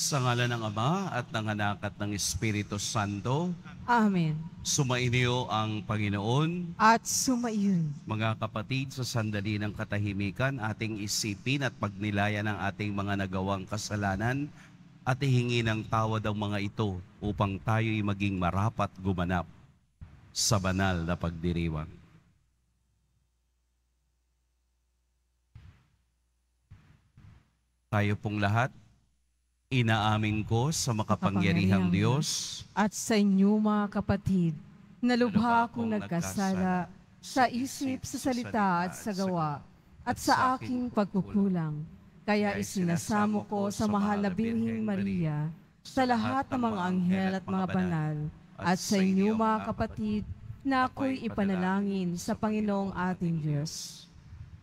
Sa ngala ng Ama at ng Anak at ng Espiritu Santo. Amen. Sumainyo ang Panginoon. At sumaiyon. Mga kapatid, sa sandali ng katahimikan, ating isipin at pagnilayan ang ating mga nagawang kasalanan at ihingi ng tawad ang mga ito upang tayo'y maging marapat gumanap sa banal na pagdiriwang. Tayo pong lahat Inaamin ko sa makapangyarihang Diyos at sa inyo mga kapatid, na lubha akong nagkasala sa isip, sa salita at sa gawa at sa aking pagkukulang. Kaya isinasamo ko sa mahal na Birhing Maria, sa lahat ng mga anghel at mga banal, at sa inyo mga kapatid, na ako'y ipanalangin sa Panginoong ating Diyos.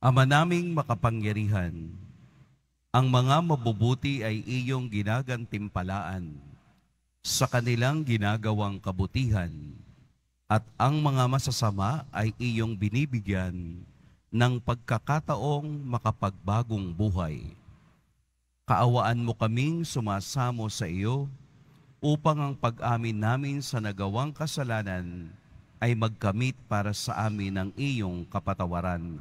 Ama naming makapangyarihan, ang mga mabubuti ay iyong ginagantimpalaan sa kanilang ginagawang kabutihan at ang mga masasama ay iyong binibigyan ng pagkakataong makapagbagong buhay. Kaawaan mo kaming sumasamo sa iyo upang ang pag-amin namin sa nagawang kasalanan ay magkamit para sa amin ng iyong kapatawaran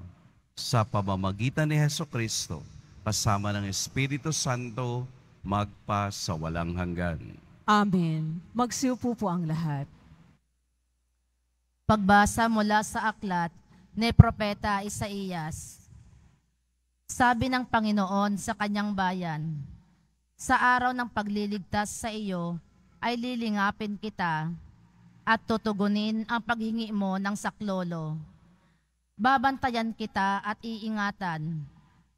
sa pamamagitan ni Heso Kristo kasama ng Espiritu Santo magpa sa walang hanggan. Amen. Magsiupo po ang lahat. Pagbasa mula sa aklat ni Propeta Isaías. Sabi ng Panginoon sa kanyang bayan, Sa araw ng pagliligtas sa iyo ay lilingapin kita at tutugunin ang paghingi mo ng saklolo babantayan kita at iingatan.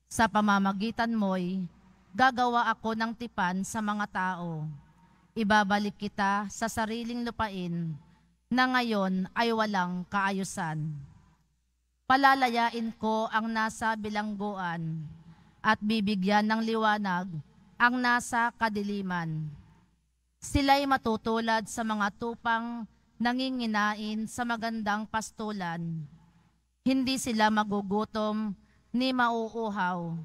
Sa pamamagitan mo'y gagawa ako ng tipan sa mga tao. Ibabalik kita sa sariling lupain na ngayon ay walang kaayusan. Palalayain ko ang nasa bilangguan at bibigyan ng liwanag ang nasa kadiliman. Sila'y matutulad sa mga tupang nanginginain sa magandang pastulan hindi sila magugutom ni mauuhaw.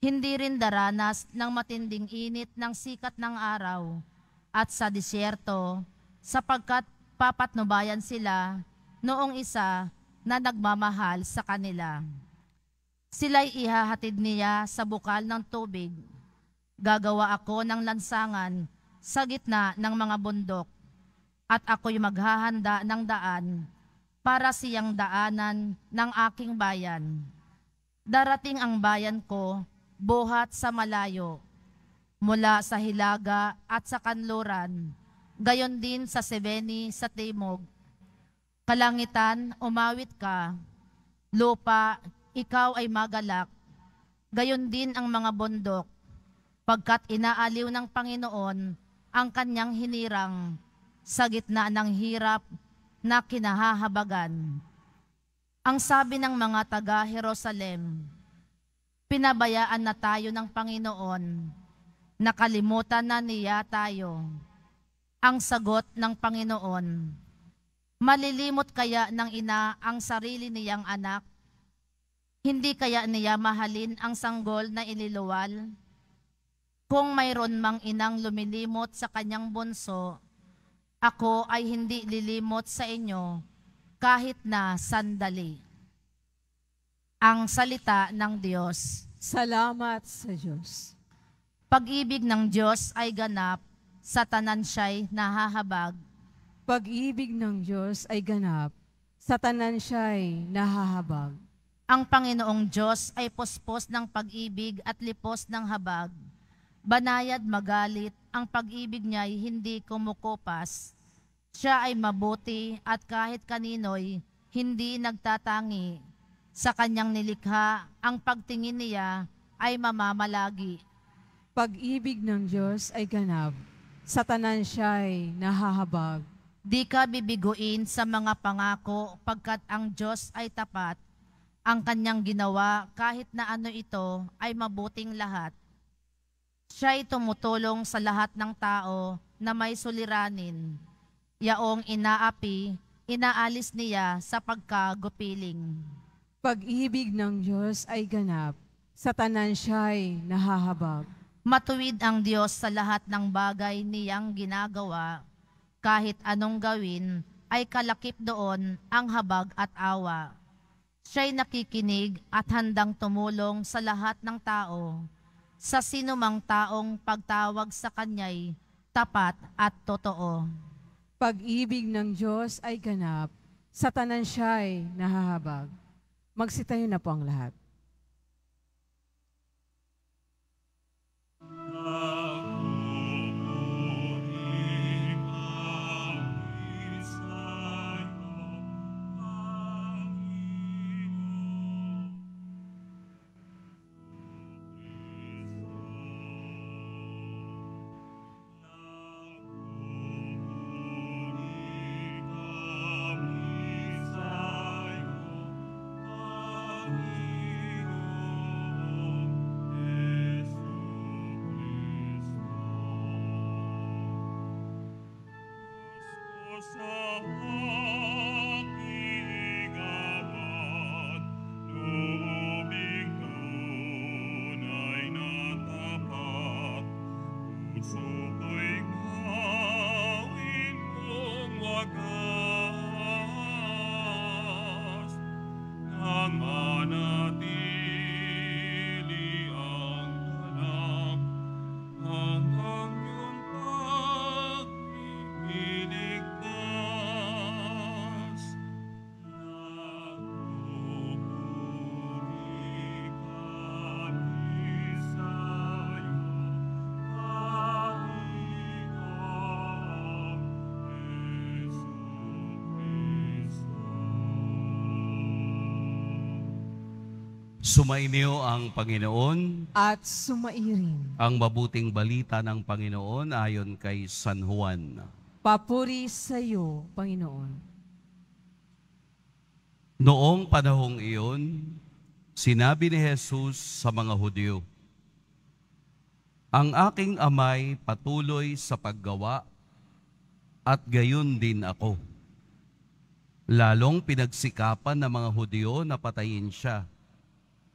Hindi rin daranas ng matinding init ng sikat ng araw at sa disyerto sapagkat papatnubayan sila noong isa na nagmamahal sa kanila. Sila'y ihahatid niya sa bukal ng tubig. Gagawa ako ng lansangan sa gitna ng mga bundok at ako'y maghahanda ng daan para siyang daanan ng aking bayan. Darating ang bayan ko, buhat sa malayo, mula sa Hilaga at sa Kanluran, gayon din sa Sebeni sa Timog. Kalangitan, umawit ka, lupa, ikaw ay magalak, gayon din ang mga bundok, pagkat inaaliw ng Panginoon ang kanyang hinirang sa gitna ng hirap na kinahahabagan. Ang sabi ng mga taga-Jerusalem, pinabayaan na tayo ng Panginoon, nakalimutan na niya tayo. Ang sagot ng Panginoon, Malilimot kaya ng ina ang sarili niyang anak? Hindi kaya niya mahalin ang sanggol na iniluwal? Kung mayroon mang inang lumilimot sa kanyang bunso, ako ay hindi lilimot sa inyo kahit na sandali. Ang salita ng Diyos. Salamat sa Diyos. Pag-ibig ng Diyos ay ganap, sa tanan siya'y nahahabag. Pag-ibig ng Diyos ay ganap, sa tanan siya'y nahahabag. Ang Panginoong Diyos ay pospos ng pag-ibig at lipos ng habag. Banayad magalit, ang pag-ibig niya'y hindi kumukupas. Siya ay mabuti at kahit kanino'y hindi nagtatangi. Sa kanyang nilikha, ang pagtingin niya ay mamamalagi. Pag-ibig ng Diyos ay ganap, sa tanan siya ay nahahabag. Di ka bibiguin sa mga pangako pagkat ang Diyos ay tapat. Ang kanyang ginawa kahit na ano ito ay mabuting lahat. Siya ay tumutulong sa lahat ng tao na may suliranin yaong inaapi, inaalis niya sa pagkagupiling. Pag-ibig ng Diyos ay ganap, sa tanan siya'y nahahabag. Matuwid ang Diyos sa lahat ng bagay niyang ginagawa, kahit anong gawin, ay kalakip doon ang habag at awa. Siya'y nakikinig at handang tumulong sa lahat ng tao, sa sinumang taong pagtawag sa Kanya'y tapat at totoo. Pag-ibig ng Diyos ay ganap, sa tanan siya ay nahahabag. Magsitayo na po ang lahat. Uh... Sumainyo ang Panginoon at sumairin ang mabuting balita ng Panginoon ayon kay San Juan. Papuri sa iyo, Panginoon. Noong panahong iyon, sinabi ni Jesus sa mga Hudyo, Ang aking amay patuloy sa paggawa at gayon din ako. Lalong pinagsikapan ng mga Hudyo na patayin siya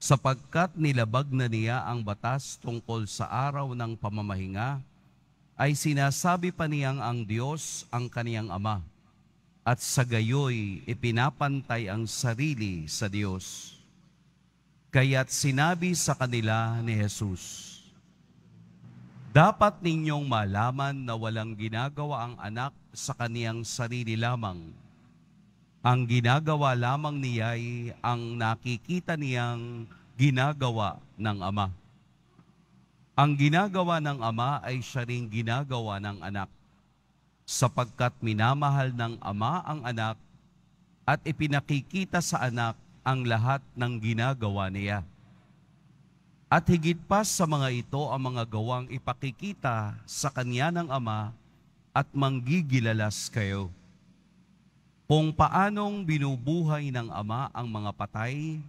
sapagkat nilabag na niya ang batas tungkol sa araw ng pamamahinga, ay sinasabi pa niyang ang Diyos ang kaniyang Ama, at sa gayoy ipinapantay ang sarili sa Diyos. Kaya't sinabi sa kanila ni Jesus, Dapat ninyong malaman na walang ginagawa ang anak sa kaniyang sarili lamang, ang ginagawa lamang niya'y ang nakikita niyang ginagawa ng Ama. Ang ginagawa ng Ama ay siya ring ginagawa ng anak, sapagkat minamahal ng Ama ang anak at ipinakikita sa anak ang lahat ng ginagawa niya. At higit pa sa mga ito ang mga gawang ipakikita sa kanya ng Ama at manggigilalas kayo kung paanong binubuhay ng ama ang mga patay,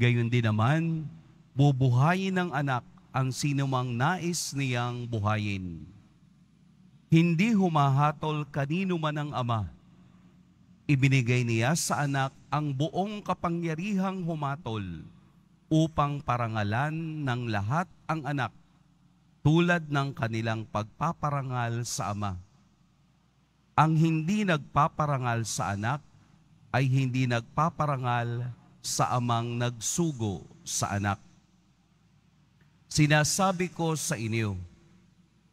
gayon din naman, bubuhayin ng anak ang sinumang nais niyang buhayin. Hindi humahatol kanino man ang ama. Ibinigay niya sa anak ang buong kapangyarihang humatol upang parangalan ng lahat ang anak tulad ng kanilang pagpaparangal sa ama ang hindi nagpaparangal sa anak ay hindi nagpaparangal sa amang nagsugo sa anak. Sinasabi ko sa inyo,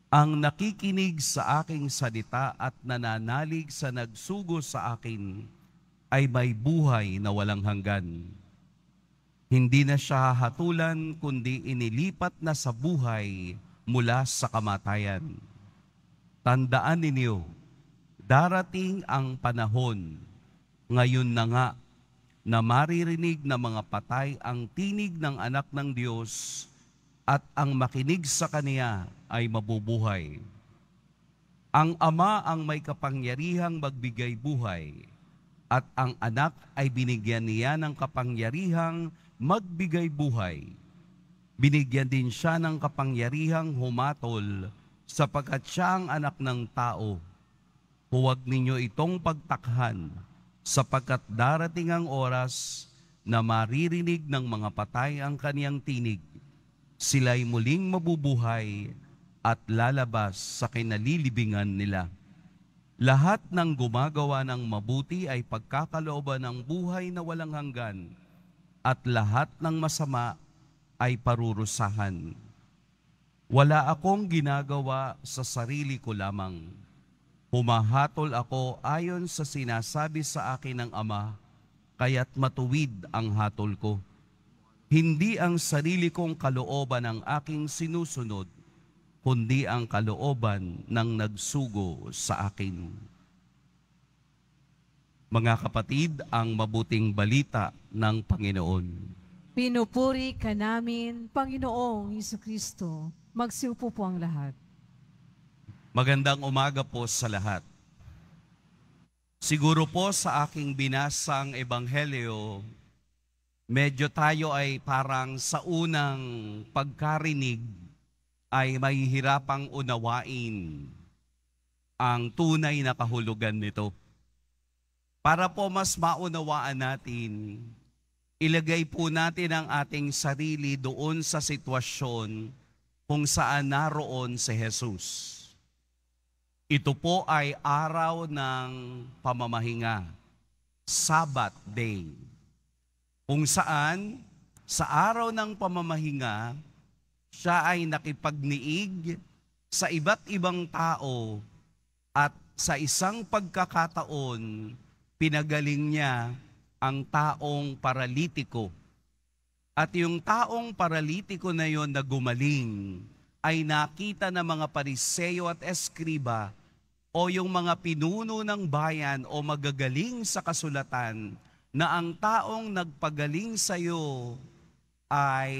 ang nakikinig sa aking salita at nananalig sa nagsugo sa akin ay may buhay na walang hanggan. Hindi na siya hahatulan kundi inilipat na sa buhay mula sa kamatayan. Tandaan ninyo, Darating ang panahon, ngayon na nga, na maririnig ng mga patay ang tinig ng anak ng Diyos at ang makinig sa Kaniya ay mabubuhay. Ang Ama ang may kapangyarihang magbigay buhay at ang anak ay binigyan niya ng kapangyarihang magbigay buhay. Binigyan din siya ng kapangyarihang humatol sapagkat siya ang anak ng tao Huwag ninyo itong pagtakhan sapagkat darating ang oras na maririnig ng mga patay ang kaniyang tinig. Sila'y muling mabubuhay at lalabas sa kinalilibingan nila. Lahat ng gumagawa ng mabuti ay pagkakalooban ng buhay na walang hanggan at lahat ng masama ay parurusahan. Wala akong ginagawa sa sarili ko lamang Humahatol ako ayon sa sinasabi sa akin ng Ama, kaya't matuwid ang hatol ko. Hindi ang sarili kong kalooban ang aking sinusunod, kundi ang kalooban ng nagsugo sa akin. Mga kapatid, ang mabuting balita ng Panginoon. Pinupuri ka namin, Panginoong Hesus Kristo. Magsiupo po ang lahat. Magandang umaga po sa lahat. Siguro po sa aking binasang ebanghelyo, medyo tayo ay parang sa unang pagkarinig ay mahihirapang unawain ang tunay na kahulugan nito. Para po mas maunawaan natin, ilagay po natin ang ating sarili doon sa sitwasyon kung saan naroon si Jesus. Ito po ay araw ng pamamahinga, Sabbath Day, kung saan sa araw ng pamamahinga, siya ay nakipagniig sa iba't ibang tao at sa isang pagkakataon, pinagaling niya ang taong paralitiko. At yung taong paralitiko na yon na gumaling, ay nakita ng mga pariseyo at eskriba o yung mga pinuno ng bayan o magagaling sa kasulatan na ang taong nagpagaling sa iyo ay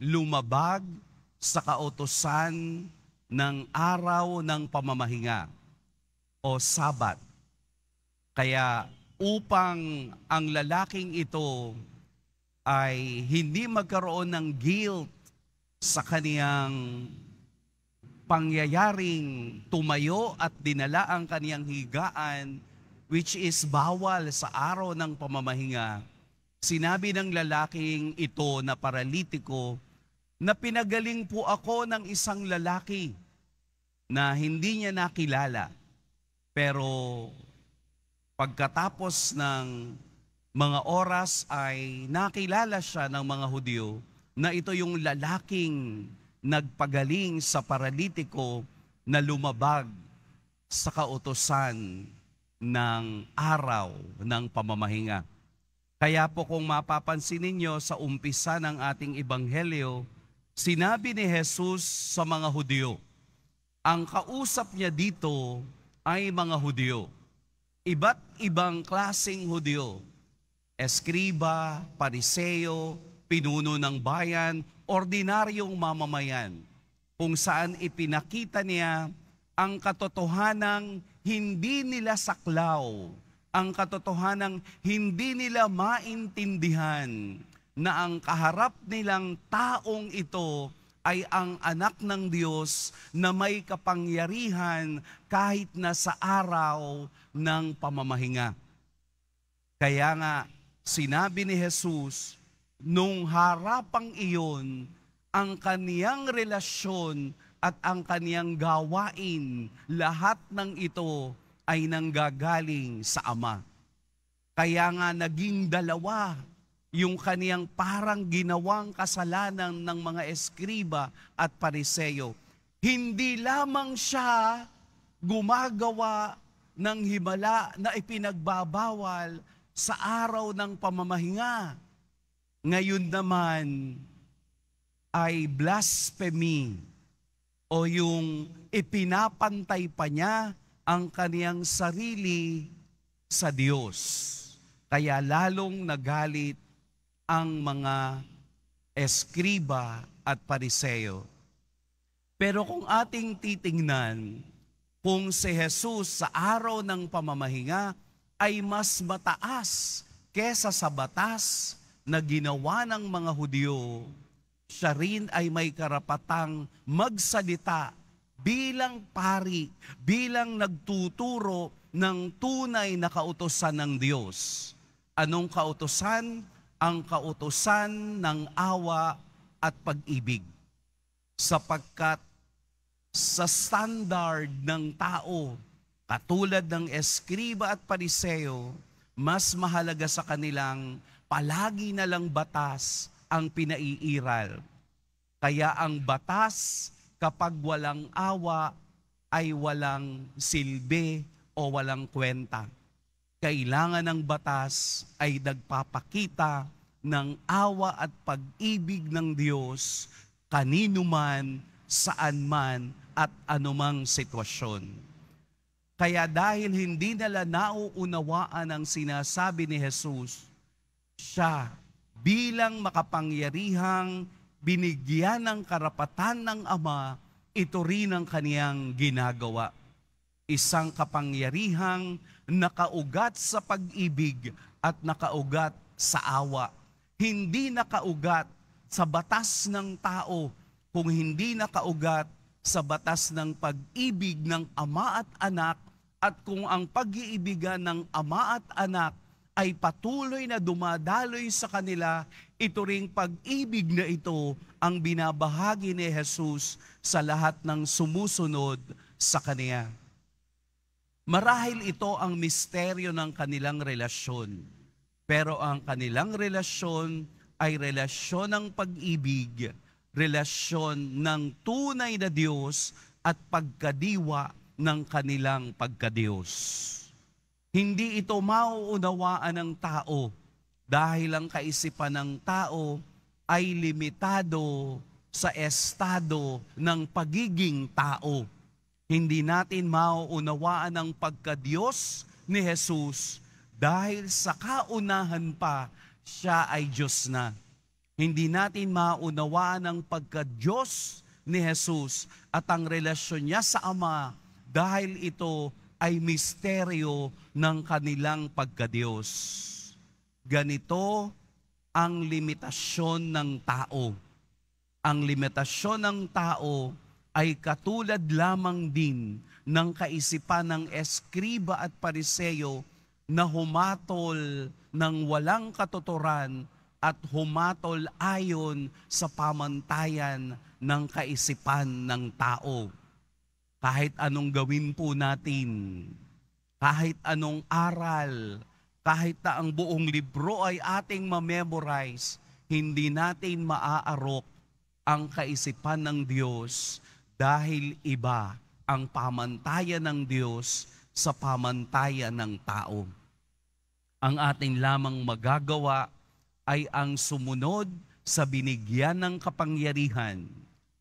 lumabag sa kautosan ng araw ng pamamahinga o sabat. Kaya upang ang lalaking ito ay hindi magkaroon ng guilt sa kaniyang pangyayaring tumayo at dinala ang kaniyang higaan which is bawal sa araw ng pamamahinga. Sinabi ng lalaking ito na paralitiko na pinagaling po ako ng isang lalaki na hindi niya nakilala. Pero pagkatapos ng mga oras ay nakilala siya ng mga Hudyo na ito yung lalaking nagpagaling sa paralitiko na lumabag sa kautosan ng araw ng pamamahinga. Kaya po kung mapapansin ninyo sa umpisa ng ating ebanghelyo, sinabi ni Jesus sa mga Hudyo, ang kausap niya dito ay mga Hudyo. Iba't ibang klasing Hudyo, Eskriba, Pariseo, pinuno ng bayan, ordinaryong mamamayan, kung saan ipinakita niya ang katotohanang hindi nila saklaw, ang katotohanang hindi nila maintindihan na ang kaharap nilang taong ito ay ang anak ng Diyos na may kapangyarihan kahit na sa araw ng pamamahinga. Kaya nga, sinabi ni Jesus, nung harapang iyon ang kaniyang relasyon at ang kaniyang gawain, lahat ng ito ay nanggagaling sa Ama. Kaya nga naging dalawa yung kaniyang parang ginawang kasalanan ng mga eskriba at pariseyo. Hindi lamang siya gumagawa ng himala na ipinagbabawal sa araw ng pamamahinga ngayon naman ay blasphemy o yung ipinapantay pa niya ang kaniyang sarili sa Diyos. Kaya lalong nagalit ang mga eskriba at pariseo. Pero kung ating titingnan, kung si Jesus sa araw ng pamamahinga ay mas mataas kesa sa batas na ginawa ng mga Hudyo, siya rin ay may karapatang magsalita bilang pari, bilang nagtuturo ng tunay na kautosan ng Diyos. Anong kautosan? Ang kautosan ng awa at pag-ibig. Sapagkat sa standard ng tao, katulad ng Eskriba at Pariseo, mas mahalaga sa kanilang palagi na lang batas ang pinaiiral. Kaya ang batas kapag walang awa ay walang silbi o walang kwenta. Kailangan ng batas ay nagpapakita ng awa at pag-ibig ng Diyos kanino man, saan man, at anumang sitwasyon. Kaya dahil hindi nila nauunawaan ang sinasabi ni Jesus, siya bilang makapangyarihang binigyan ng karapatan ng Ama, ito rin ang kaniyang ginagawa. Isang kapangyarihang nakaugat sa pag-ibig at nakaugat sa awa. Hindi nakaugat sa batas ng tao kung hindi nakaugat sa batas ng pag-ibig ng ama at anak at kung ang pag-iibigan ng ama at anak ay patuloy na dumadaloy sa kanila, ito ring pag-ibig na ito ang binabahagi ni Jesus sa lahat ng sumusunod sa Kaniya. Marahil ito ang misteryo ng kanilang relasyon. Pero ang kanilang relasyon ay relasyon ng pag-ibig, relasyon ng tunay na Diyos at pagkadiwa ng kanilang pagkadiyos. Hindi ito mauunawaan ng tao dahil ang kaisipan ng tao ay limitado sa estado ng pagiging tao. Hindi natin mauunawaan ang pagkadiyos ni Jesus dahil sa kaunahan pa siya ay Diyos na. Hindi natin mauunawaan ang pagka-Diyos ni Jesus at ang relasyon niya sa Ama dahil ito ay misteryo ng kanilang pagkadiyos. Ganito ang limitasyon ng tao. Ang limitasyon ng tao ay katulad lamang din ng kaisipan ng eskriba at pariseyo na humatol ng walang katuturan at humatol ayon sa pamantayan ng kaisipan ng tao kahit anong gawin po natin, kahit anong aral, kahit na ang buong libro ay ating ma-memorize, hindi natin maaarok ang kaisipan ng Diyos dahil iba ang pamantayan ng Diyos sa pamantayan ng tao. Ang ating lamang magagawa ay ang sumunod sa binigyan ng kapangyarihan,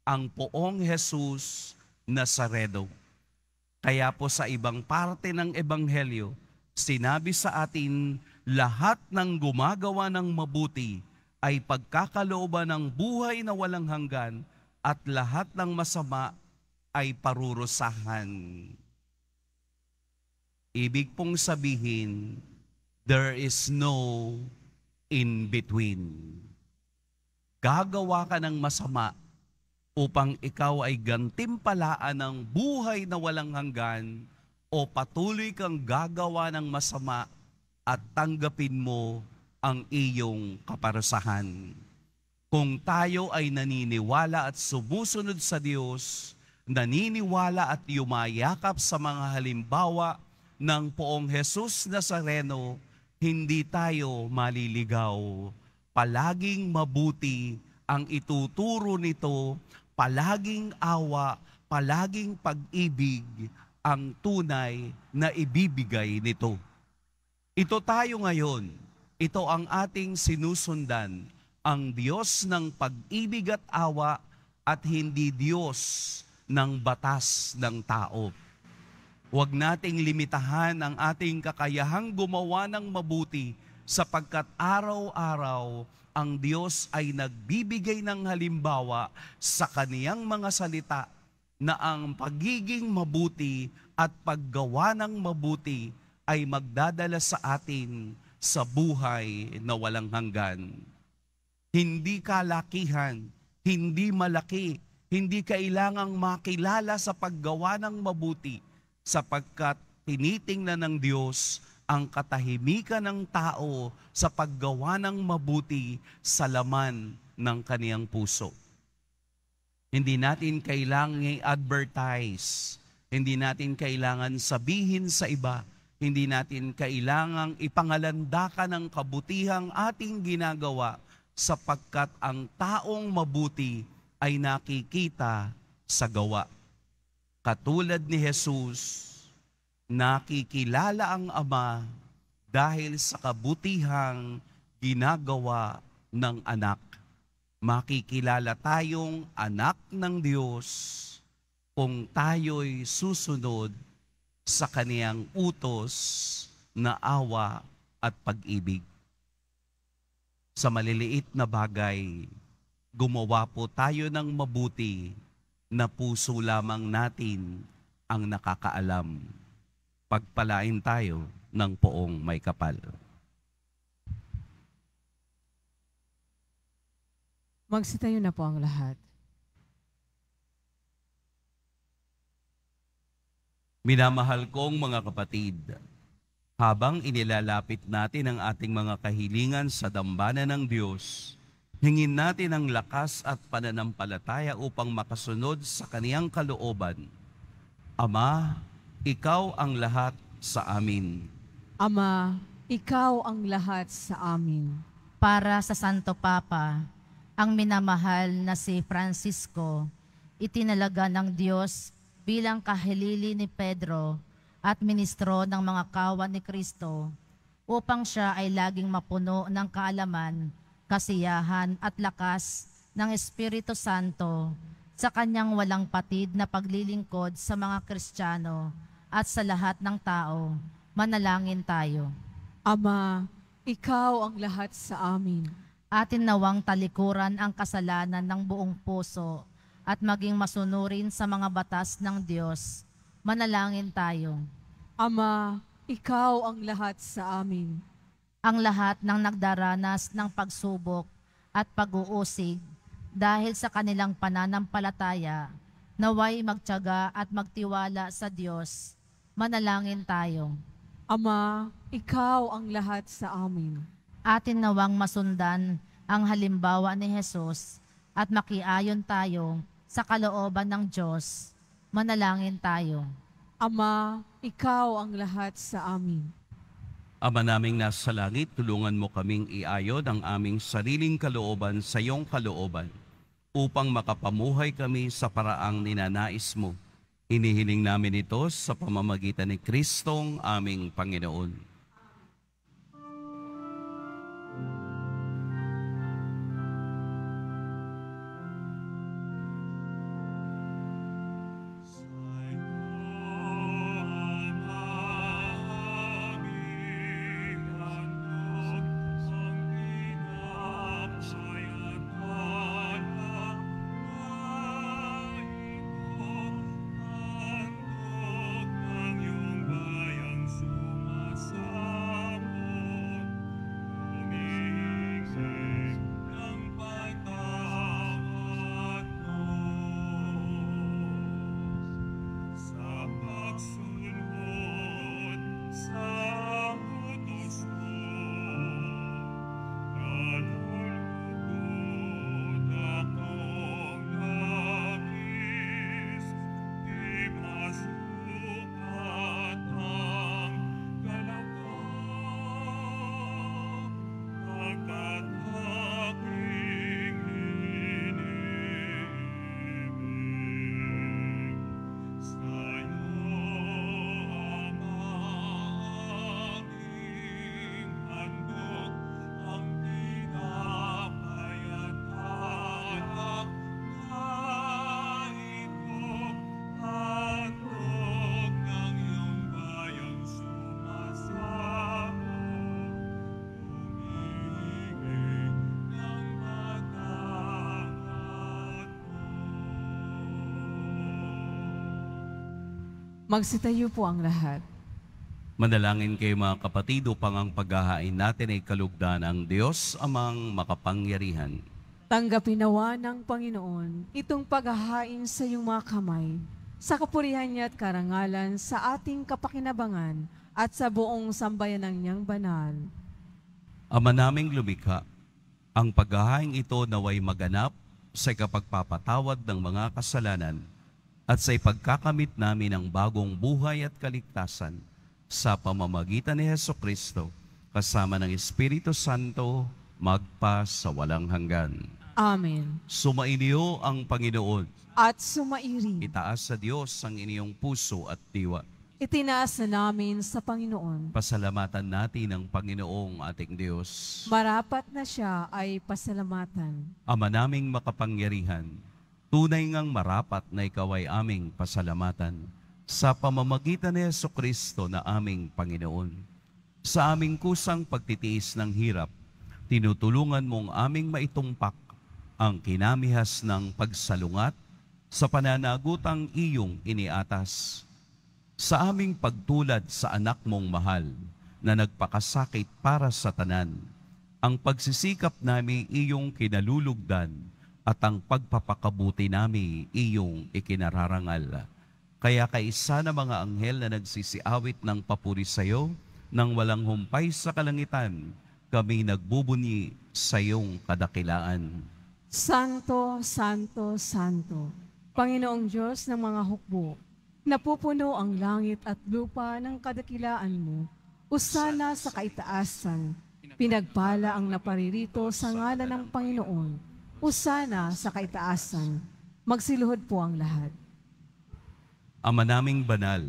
ang poong Jesus Nazaredo. Kaya po sa ibang parte ng Ebanghelyo, sinabi sa atin, lahat ng gumagawa ng mabuti ay pagkakalooban ng buhay na walang hanggan at lahat ng masama ay parurusahan. Ibig pong sabihin, there is no in between. Gagawa ka ng masama upang ikaw ay gantimpalaan ng buhay na walang hanggan o patuloy kang gagawa ng masama at tanggapin mo ang iyong kaparusahan. Kung tayo ay naniniwala at sumusunod sa Diyos, naniniwala at yumayakap sa mga halimbawa ng poong Jesus Nazareno, hindi tayo maliligaw. Palaging mabuti ang ituturo nito palaging awa, palaging pag-ibig ang tunay na ibibigay nito. Ito tayo ngayon. Ito ang ating sinusundan, ang Diyos ng pag-ibig at awa at hindi Diyos ng batas ng tao. Huwag nating limitahan ang ating kakayahang gumawa ng mabuti sapagkat araw-araw ang Diyos ay nagbibigay ng halimbawa sa kaniyang mga salita na ang pagiging mabuti at paggawa ng mabuti ay magdadala sa atin sa buhay na walang hanggan. Hindi kalakihan, hindi malaki, hindi kailangang makilala sa paggawa ng mabuti sapagkat tinitingnan ng Diyos ang katahimikan ng tao sa paggawa ng mabuti sa laman ng kaniyang puso. Hindi natin kailangan i-advertise. Hindi natin kailangan sabihin sa iba. Hindi natin kailangang ipangalandakan ang kabutihang ating ginagawa sapagkat ang taong mabuti ay nakikita sa gawa. Katulad ni Jesus, nakikilala ang ama dahil sa kabutihang ginagawa ng anak. Makikilala tayong anak ng Diyos kung tayo'y susunod sa kaniyang utos na awa at pag-ibig. Sa maliliit na bagay, gumawa po tayo ng mabuti na puso lamang natin ang nakakaalam pagpalain tayo ng poong may kapal. Magsitayo na po ang lahat. Minamahal kong mga kapatid, habang inilalapit natin ang ating mga kahilingan sa dambana ng Diyos, hingin natin ang lakas at pananampalataya upang makasunod sa kaniyang kalooban. Ama, ikaw ang lahat sa amin. Ama, ikaw ang lahat sa amin. Para sa Santo Papa, ang minamahal na si Francisco, itinalaga ng Diyos bilang kahilili ni Pedro at ministro ng mga kawan ni Kristo upang siya ay laging mapuno ng kaalaman, kasiyahan at lakas ng Espiritu Santo sa kanyang walang patid na paglilingkod sa mga Kristiyano at sa lahat ng tao. Manalangin tayo. Ama, ikaw ang lahat sa amin. Atin nawang talikuran ang kasalanan ng buong puso at maging masunurin sa mga batas ng Diyos. Manalangin tayo. Ama, ikaw ang lahat sa amin. Ang lahat ng nagdaranas ng pagsubok at pag-uusig dahil sa kanilang pananampalataya, naway magtyaga at magtiwala sa Diyos manalangin tayo. Ama, ikaw ang lahat sa amin. Atin nawang masundan ang halimbawa ni Jesus at makiayon tayo sa kalooban ng Diyos. Manalangin tayo. Ama, ikaw ang lahat sa amin. Ama naming nasa langit, tulungan mo kaming iayon ang aming sariling kalooban sa iyong kalooban upang makapamuhay kami sa paraang ninanais mo Inihiling namin ito sa pamamagitan ni Kristong aming Panginoon. Magsitayo po ang lahat. Manalangin kayo mga kapatid upang ang paghahain natin ay kalugdan ng Diyos amang makapangyarihan. Tanggapin nawa ng Panginoon itong paghahain sa iyong mga kamay, sa kapurihan niya at karangalan sa ating kapakinabangan at sa buong sambayan ng niyang banal. Ama naming lumikha, ang paghahain ito naway maganap sa kapagpapatawad ng mga kasalanan at sa ipagkakamit namin ang bagong buhay at kaligtasan sa pamamagitan ni Heso Kristo kasama ng Espiritu Santo magpa sa walang hanggan. Amen. Sumainyo ang Panginoon. At sumairi. Itaas sa Diyos ang inyong puso at diwa. Itinaas na namin sa Panginoon. Pasalamatan natin ang Panginoong ating Diyos. Marapat na siya ay pasalamatan. Ama naming makapangyarihan, Tunay ngang marapat na ikaw ay aming pasalamatan sa pamamagitan ni Yeso Kristo na aming Panginoon. Sa aming kusang pagtitiis ng hirap, tinutulungan mong aming maitumpak ang kinamihas ng pagsalungat sa pananagutang iyong iniatas. Sa aming pagtulad sa anak mong mahal na nagpakasakit para sa tanan, ang pagsisikap namin iyong kinalulugdan at ang pagpapakabuti namin iyong ikinararangal. Kaya kaisa na mga anghel na nagsisiawit ng papuri sa iyo, nang walang humpay sa kalangitan, kami nagbubunyi sa iyong kadakilaan. Santo, Santo, Santo, Panginoong Diyos ng mga hukbo, napupuno ang langit at lupa ng kadakilaan mo, usana sa kaitaasan, pinagpala ang naparirito sa ngalan ng Panginoon, o sana sa kaitaasan. Magsiluhod po ang lahat. Ama naming banal,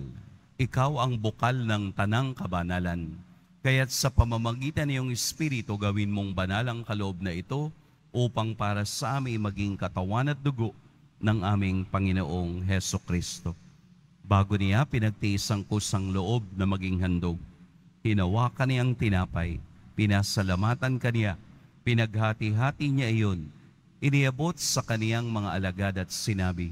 ikaw ang bukal ng tanang kabanalan. Kaya't sa pamamagitan ng iyong Espiritu, gawin mong banal ang kaloob na ito upang para sa amin maging katawan at dugo ng aming Panginoong Heso Kristo. Bago niya pinagtiis ang kusang loob na maging handog, hinawakan niyang tinapay, pinasalamatan kaniya, pinaghati-hati niya iyon, iniabot sa kaniyang mga alagad at sinabi,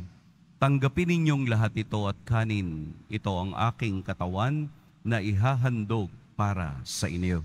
Tanggapin ninyong lahat ito at kanin, ito ang aking katawan na ihahandog para sa inyo.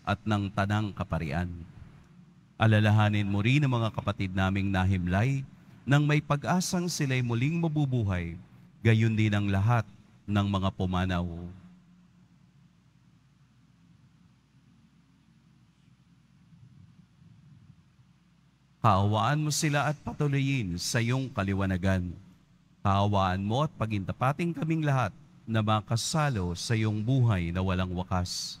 at ng tanang kaparian. Alalahanin mo rin ang mga kapatid naming nahimlay nang may pag-asang sila'y muling mabubuhay, gayon din ang lahat ng mga pumanaw. Haawaan mo sila at patuloyin sa iyong kaliwanagan. Haawaan mo at pagintapating kaming lahat na makasalo sa iyong buhay na walang wakas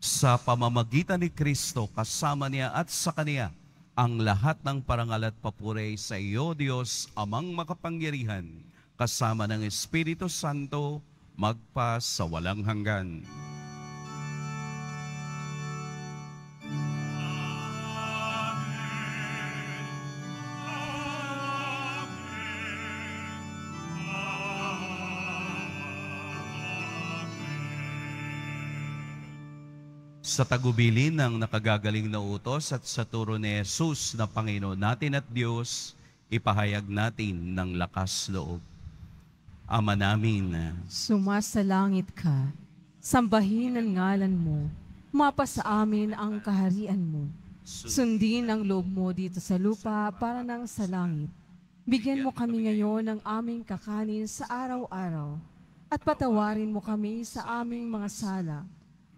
Sa pamamagitan ni Kristo, kasama niya at sa Kaniya, ang lahat ng parangal at papuri sa iyo, Diyos, amang makapangyarihan, kasama ng Espiritu Santo, magpa sa walang hanggan. sa tagubilin ng nakagagaling na utos at sa turo ni Jesus na Panginoon natin at Diyos, ipahayag natin ng lakas loob. Ama namin, sumasalangit ka, sambahin ang ngalan mo, mapa sa amin ang kaharian mo. Sundin ang loob mo dito sa lupa para nang sa langit. Bigyan mo kami ngayon ng aming kakanin sa araw-araw at patawarin mo kami sa aming mga sala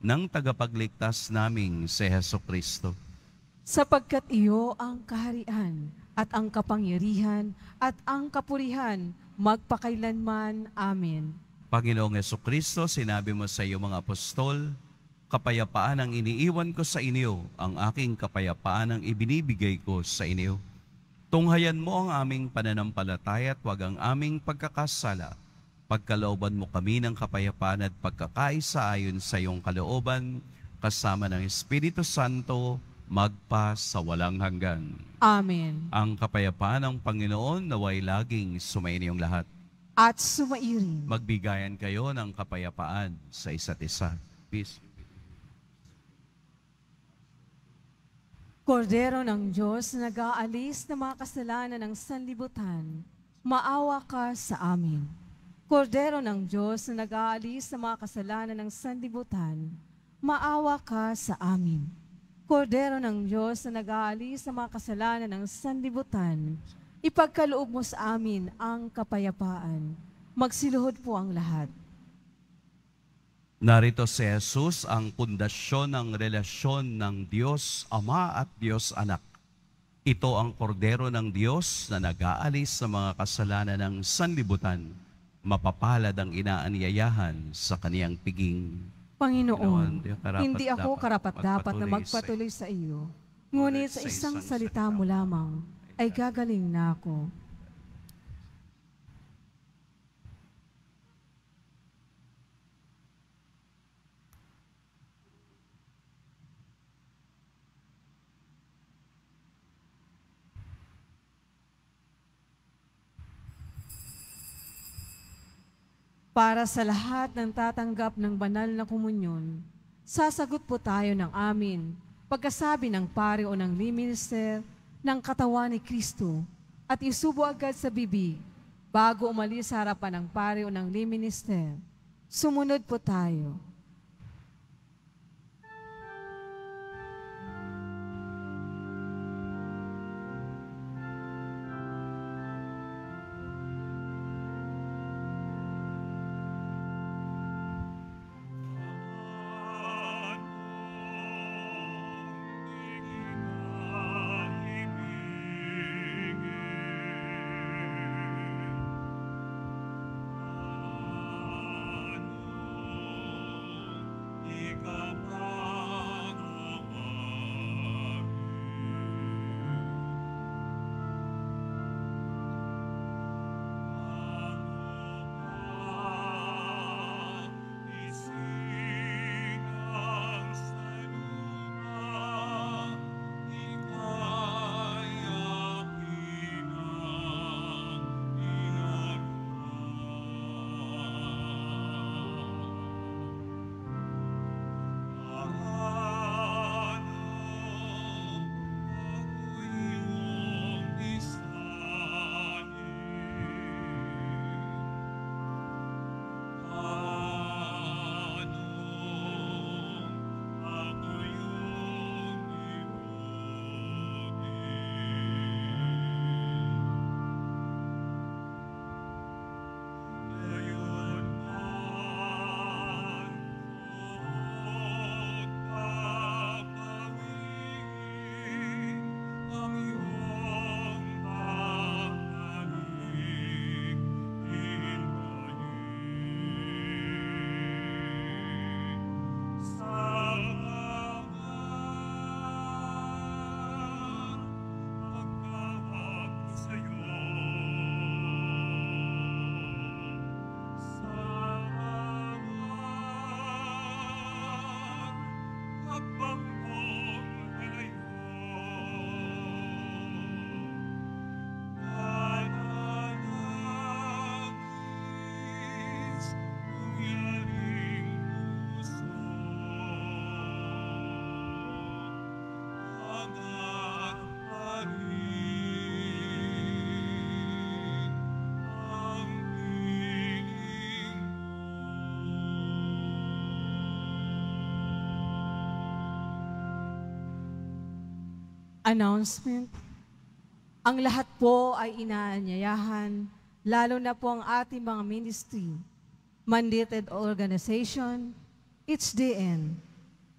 ng tagapagligtas naming si Heso Kristo. Sapagkat iyo ang kaharian at ang kapangyarihan at ang kapurihan magpakailanman. Amen. Panginoong Yeso Kristo, sinabi mo sa iyo mga apostol, kapayapaan ang iniiwan ko sa inyo, ang aking kapayapaan ang ibinibigay ko sa inyo. Tunghayan mo ang aming pananampalataya at wag ang aming pagkakasala pagkalooban mo kami ng kapayapaan at pagkakaisa ayon sa iyong kalooban, kasama ng Espiritu Santo, magpa sa walang hanggan. Amen. Ang kapayapaan ng Panginoon naway laging sumayin iyong lahat. At sumairin. Magbigayan kayo ng kapayapaan sa isa't isa. Peace. Kordero ng Diyos, nag-aalis ng mga kasalanan ng sanlibutan, maawa ka sa amin. Kordero ng Diyos na nag-aalis sa mga kasalanan ng sandibutan, maawa ka sa amin. Kordero ng Diyos na nag-aalis sa mga kasalanan ng sandibutan, ipagkaloob mo sa amin ang kapayapaan. Magsiluhod po ang lahat. Narito si Jesus ang pundasyon ng relasyon ng Diyos Ama at Diyos Anak. Ito ang kordero ng Diyos na nag-aalis sa mga kasalanan ng sanlibutan mapapalad ang inaanyayahan sa kaniyang piging. Panginoon, Panginoon hindi ako karapat-dapat na magpatuloy sa iyo, ngunit sa isang salita mo lamang ay gagaling na ako. Para sa lahat ng tatanggap ng banal na komunyon, sasagot po tayo ng amin pagkasabi ng pare o ng minister ng katawan ni Kristo at isubo agad sa bibig bago umalis sa harapan ng pare o ng minister. Sumunod po tayo. announcement. Ang lahat po ay inaanyayahan, lalo na po ang ating mga ministry, mandated organization, HDN,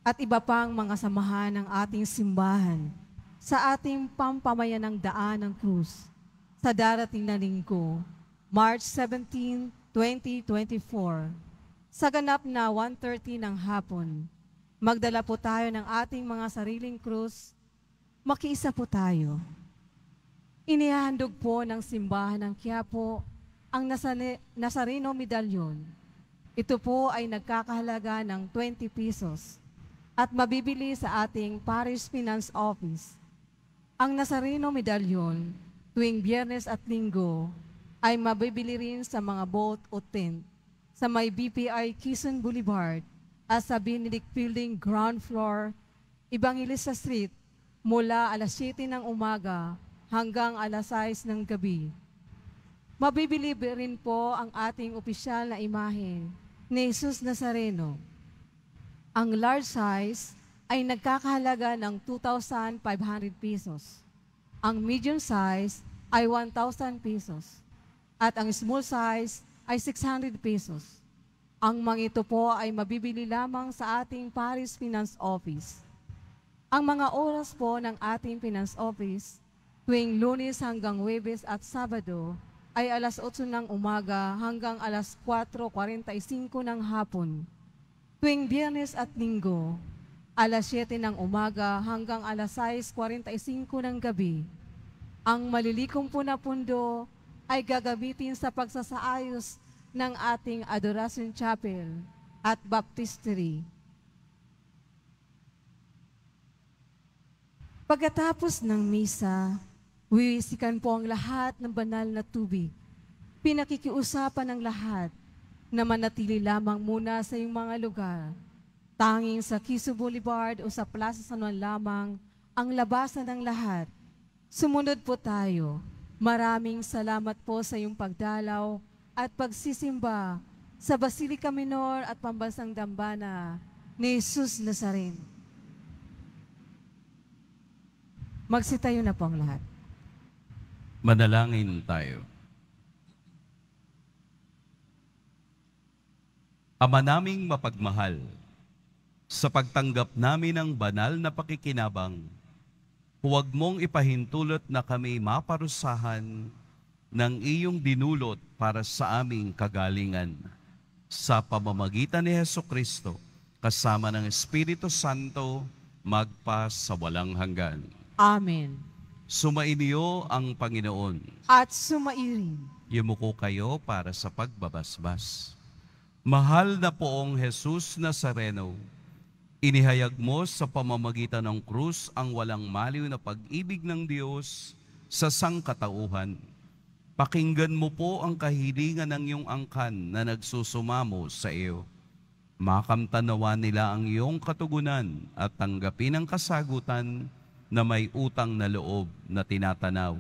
at iba pang mga samahan ng ating simbahan sa ating pampamayanang daan ng krus sa darating na linggo, March 17, 2024, sa ganap na 1.30 ng hapon. Magdala po tayo ng ating mga sariling krus Makiisa po tayo. Inihandog po ng simbahan ng Quiapo ang Nasarino Medallion. Ito po ay nagkakahalaga ng 20 pesos at mabibili sa ating Parish Finance Office. Ang Nasarino Medallion tuwing biyernes at linggo ay mabibili rin sa mga boat o tent sa may BPI Quezon Boulevard at sa Benedict Building ground floor, Ibangilista Street, mula alas 7 ng umaga hanggang alas 6 ng gabi. Mabibili rin po ang ating opisyal na imahe ni Jesus Nazareno. Ang large size ay nagkakahalaga ng 2,500 pesos. Ang medium size ay 1,000 pesos. At ang small size ay 600 pesos. Ang mga ito po ay mabibili lamang sa ating Paris Finance Office. Ang mga oras po ng ating Finance Office tuwing lunes hanggang webes at sabado ay alas 8 ng umaga hanggang alas 4.45 ng hapon. Tuwing biyernes at linggo, alas 7 ng umaga hanggang alas 6.45 ng gabi. Ang malilikom po na pundo ay gagamitin sa pagsasaayos ng ating Adoration Chapel at Baptistery. Pagkatapos ng misa, wiwisikan po ang lahat ng banal na tubig. Pinakikiusapan ng lahat na manatili lamang muna sa iyong mga lugar. Tanging sa Kiso Boulevard o sa Plaza San Juan lamang ang labasan ng lahat. Sumunod po tayo. Maraming salamat po sa iyong pagdalaw at pagsisimba sa Basilica Minor at Pambansang Dambana ni Jesus Nazareno. Magsitayo na po ang lahat. Manalangin tayo. Ama naming mapagmahal, sa pagtanggap namin ng banal na pakikinabang, huwag mong ipahintulot na kami maparusahan ng iyong dinulot para sa aming kagalingan. Sa pamamagitan ni Heso Kristo, kasama ng Espiritu Santo, magpa sa walang hanggan. Amen. Sumainyo ang Panginoon. At sumairin. Yumuko kayo para sa pagbabasbas. Mahal na poong Jesus Nazareno, inihayag mo sa pamamagitan ng krus ang walang maliw na pag-ibig ng Diyos sa sangkatauhan. Pakinggan mo po ang kahilingan ng iyong angkan na nagsusumamo sa iyo. Makamtanawa nila ang iyong katugunan at tanggapin ang kasagutan na may utang na loob na tinatanaw.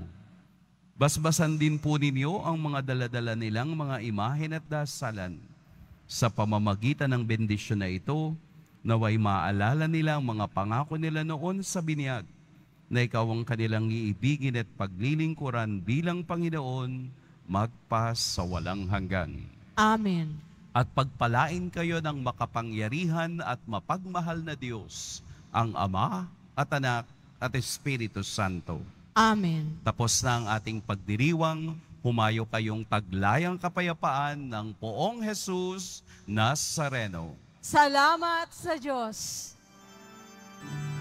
Basbasan din po ninyo ang mga daladala nilang mga imahen at dasalan. Sa pamamagitan ng bendisyon na ito, naway maalala nila ang mga pangako nila noon sa binyag na ikaw ang kanilang iibigin at paglilingkuran bilang Panginoon magpas sa walang hanggan. Amen. At pagpalain kayo ng makapangyarihan at mapagmahal na Diyos, ang Ama at Anak at Espiritu Santo. Amen. Tapos na ang ating pagdiriwang, humayo kayong taglayang kapayapaan ng poong Jesus Nazareno. Salamat sa Diyos. Thank you.